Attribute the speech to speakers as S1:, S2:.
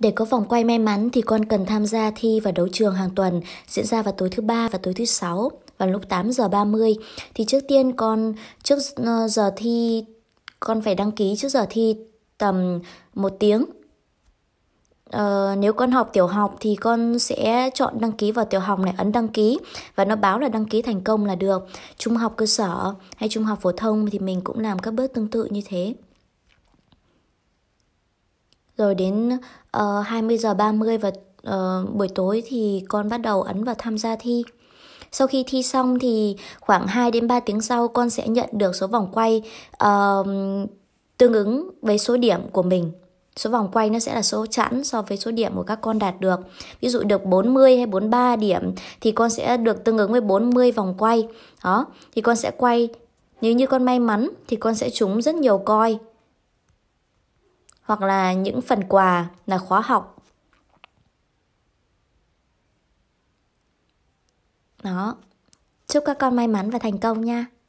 S1: Để có vòng quay may mắn thì con cần tham gia thi và đấu trường hàng tuần diễn ra vào tối thứ ba và tối thứ sáu vào lúc 8 giờ 30 thì trước tiên con trước ờ, giờ thi con phải đăng ký trước giờ thi tầm một tiếng Ờ, nếu con học tiểu học thì con sẽ chọn đăng ký vào tiểu học này ấn đăng ký và nó báo là đăng ký thành công là được trung học cơ sở hay trung học phổ thông thì mình cũng làm các bước tương tự như thế rồi đến uh, ờ, 20 giờ 30 và uh, buổi tối thì con bắt đầu ấn vào tham gia thi. Sau khi thi xong thì khoảng 2 đến 3 tiếng sau con sẽ nhận được số vòng quay uh, tương ứng với số điểm của mình. Số vòng quay nó sẽ là số chẵn so với số điểm của các con đạt được. Ví dụ được 40 hay 43 điểm thì con sẽ được tương ứng với 40 vòng quay. Đó, thì con sẽ quay nếu như con may mắn thì con sẽ trúng rất nhiều coi hoặc là những phần quà là khóa học
S2: đó chúc các con may mắn và thành công nha